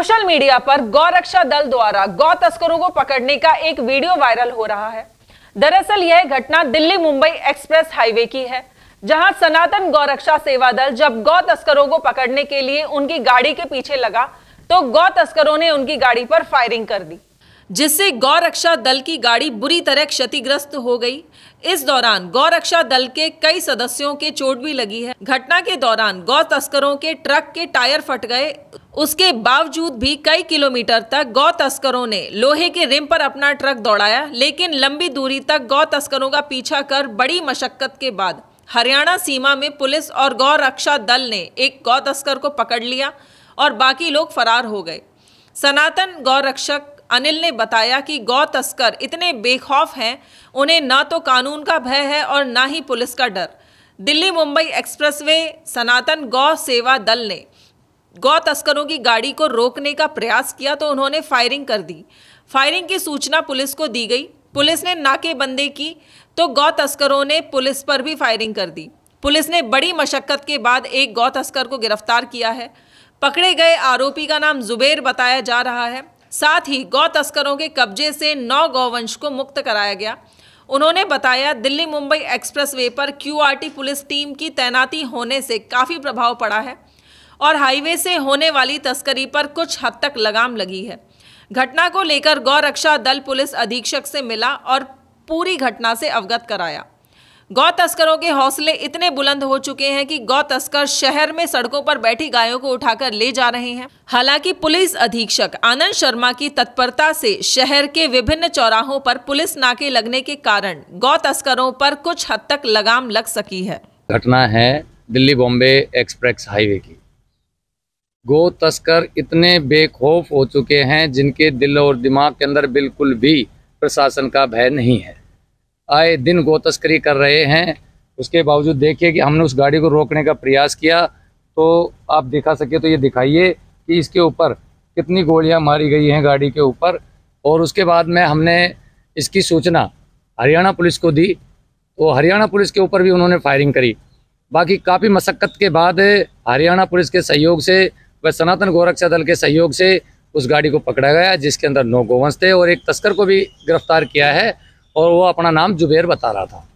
social media पर गौरक्षा दल द्वारा गौ तस्करों को पकड़ने का एक वीडियो वायरल हो रहा है दरअसल यह घटना दिल्ली मुंबई एक्सप्रेस हाईवे की है जहां सनातन गौरक्षा सेवा दल जब गौ तस्करों को पकड़ने के लिए उनकी गाड़ी के पीछे लगा तो गौ तस्करों ने उनकी गाड़ी पर फायरिंग कर दी जिससे गौ रक्षा दल की गाड़ी बुरी तरह क्षतिग्रस्त हो गई इस दौरान गौ रक्षा दल के कई सदस्यों के चोट भी लगी है घटना के दौरान गौ तस्करों के ट्रक के टायर फट गए उसके बावजूद भी कई किलोमीटर तक गौ तस्करों ने लोहे के रिम पर अपना ट्रक दौड़ाया लेकिन लंबी दूरी तक गौ तस्करों का पीछा कर बड़ी मशक्कत के बाद हरियाणा सीमा में पुलिस और गौ रक्षा दल ने एक गौ तस्कर को पकड़ लिया और बाकी लोग फरार हो गए सनातन गौ रक्षक अनिल ने बताया कि गौ तस्कर इतने बेखौफ हैं उन्हें ना तो कानून का भय है और ना ही पुलिस का डर दिल्ली मुंबई एक्सप्रेसवे सनातन गौ सेवा दल ने गौ तस्करों की गाड़ी को रोकने का प्रयास किया तो उन्होंने फायरिंग कर दी फायरिंग की सूचना पुलिस को दी गई पुलिस ने नाकेबंदे की तो गौ तस्करों ने पुलिस पर भी फायरिंग कर दी पुलिस ने बड़ी मशक्कत के बाद एक गौ तस्कर को गिरफ्तार किया है पकड़े गए आरोपी का नाम जुबेर बताया जा रहा है साथ ही गौ तस्करों के कब्जे से नौ गौवंश को मुक्त कराया गया उन्होंने बताया दिल्ली मुंबई एक्सप्रेसवे पर क्यूआरटी पुलिस टीम की तैनाती होने से काफ़ी प्रभाव पड़ा है और हाईवे से होने वाली तस्करी पर कुछ हद तक लगाम लगी है घटना को लेकर गौ रक्षा दल पुलिस अधीक्षक से मिला और पूरी घटना से अवगत कराया गौ तस्करों के हौसले इतने बुलंद हो चुके हैं कि गौ तस्कर शहर में सड़कों पर बैठी गायों को उठाकर ले जा रहे हैं हालांकि पुलिस अधीक्षक आनंद शर्मा की तत्परता से शहर के विभिन्न चौराहों पर पुलिस नाके लगने के कारण गौ तस्करों पर कुछ हद तक लगाम लग सकी है घटना है दिल्ली बॉम्बे एक्सप्रेस हाईवे की गो तस्कर इतने बेखौफ हो चुके हैं जिनके दिल और दिमाग के अंदर बिल्कुल भी प्रशासन का भय नहीं है आए दिन गो तस्करी कर रहे हैं उसके बावजूद देखिए कि हमने उस गाड़ी को रोकने का प्रयास किया तो आप दिखा सके तो ये दिखाइए कि इसके ऊपर कितनी गोलियां मारी गई हैं गाड़ी के ऊपर और उसके बाद में हमने इसकी सूचना हरियाणा पुलिस को दी तो हरियाणा पुलिस के ऊपर भी उन्होंने फायरिंग करी बाकी काफ़ी मशक्क़त के बाद हरियाणा पुलिस के सहयोग से व सनातन गोरक्षा दल के सहयोग से उस गाड़ी को पकड़ा गया जिसके अंदर नौ गोवंश थे और एक तस्कर को भी गिरफ्तार किया है और वो अपना नाम जुबेर बता रहा था